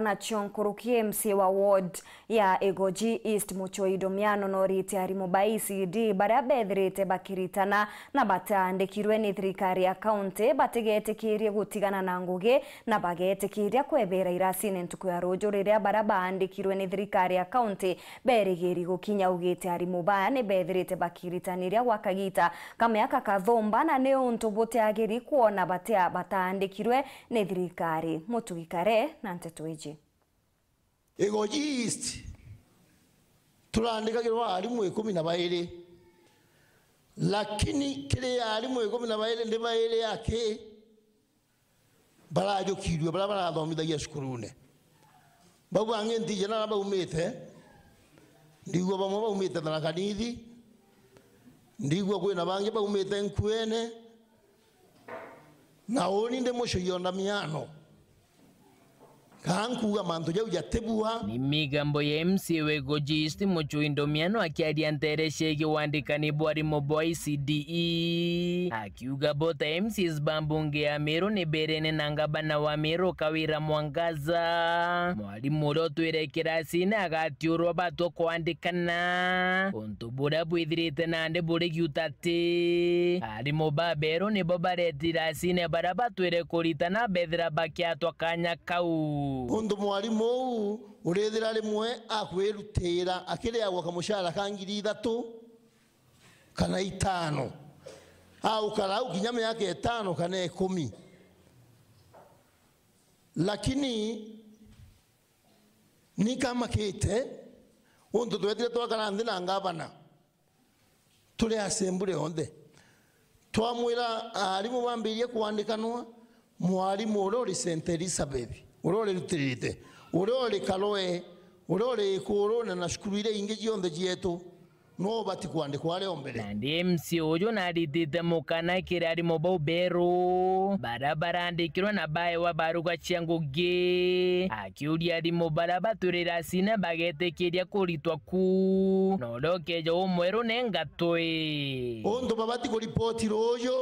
nachonkurukie msie wa ward ya egoji east muchoido myano norite arimo di baria bedrete bakiritana na batandikirwe ni thrikari ya kaunti batigeetikirie gutigana na nguge na bageetikiria kwebera irasine ntuku ya ruju riria baria baandikirwe ni thrikari ya kaunti berigiri gukinya ugete arimo baya ni bethirite bakiritaniria wakagita kama kamiaka kathumba na ni untu agiri kuona batea batia bataandikirwe ni thirikari mutugikare na ntetwe technology egoji east turandikagirwa arimu ikumi na bairi lakini kile ya arimu ikumi na bairi ndi bairi yake barajukirwe bara barathomithagia cukurune bau ange ntije na baumite ndigua bamwe baumite na kanithi ndigua kwina bangi baumite nkuene na oni ndi mucuio na miano kankuga mantu jau jatebuha nimigambo ya MC wegojist muchuindomiano akiaria shege wandika wandikani bwarimo bwa ICDE akiuga bota MCs bambunge ya Meru ni berene na ngabana wa Meru kawira mwangaza mwalimu uria utwire kirasini agatiurwa batwo kwandikana untu buria bwithirite nandi buri giutati arimu ba Meru nibo baretirasine kurita batwire kuritana bethira bakiatwa kanya kau hundu mwarimu uu urethira rimwe akwirutira akiriagwa kamushara ka ngiri ithatu kana itano aukarau au kinya miaka itano kana ikumi lakini nikamakite undu twethire twakara nthi na ngavana tuli asembure onthe twamwira aarimu vambiirie kuandikanwa mwarimu uria uri st elizabeth urole rutirite urole kaloe urole kurona na shukurire ingi gionthe jietu no batikwandikwa aria ombere nandi ojo na naritite mukana kirarimo bau beru barabara andikirwa na bae wa baruga ciangugi akiuria arimo bara baturira bagete bagetikiria kuritwa ku na uria ukeja umweru na ngatwi ondo babati kuripotira uyu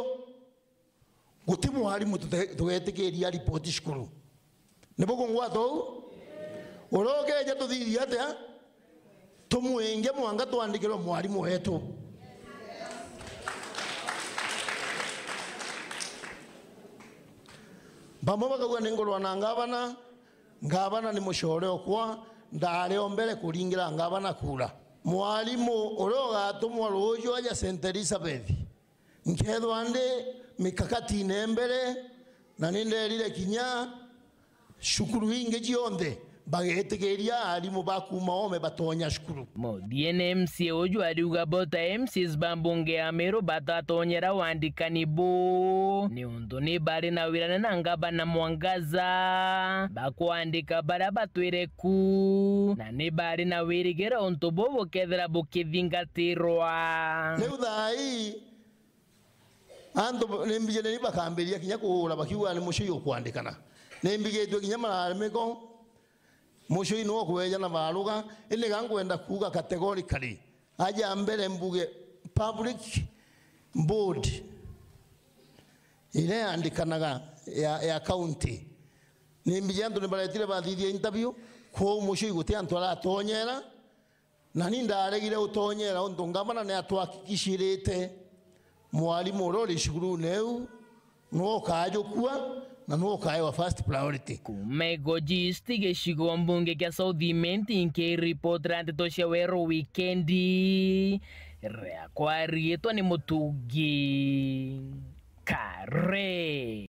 guti mwarimu tugetikiria ripoti cukuru nä bå ngwa u å ukeja ke atia tumwinge mwanga twandikirwe mwarimu wetu mwarimå wetå bamwe bakauga nä ngå na ngavana ngavana nä må core okwa ndarä o mbere kå ngavana kura mwarimu uria ugatumwa a å aja st elizabeth nkethwa ndi mä mbere na nä nderire kinya shukuru inge jionde geria alimu bakuma ome batonya shukuru diene mc e oju ariuga bota mcs e bambunge amero batatonyera wandikani bu ni undu ni bari na wirane na ngaba na mwangaza bakwandika bara ku na ni bari na wirigera untu bu bukethira bukithingatirwa riu thai andu nimbijene nibakambiria kinya kuhura bakiuga ni mucio kwandikana nä mbigä tue nginya mararä mä ko må cå inä kwenja na warå ga ä kuga kategorikari aja mbere mbuge public board ile andikanaga ya, ya county nä mbigä andå nä baretire bathithie interview kwo må cå igå tä antå aratonyera na ni ndaregire utonyera undu ngamana ne atwakikishirite mwalimu urori shuguru neu no kajukua nanuwo kaye first priority kumeko jisti gicigo mbunge kia south imenti nki ripotira ndeto cia werũ wikendi riakwa riĩtwa nĩ mũtungi kare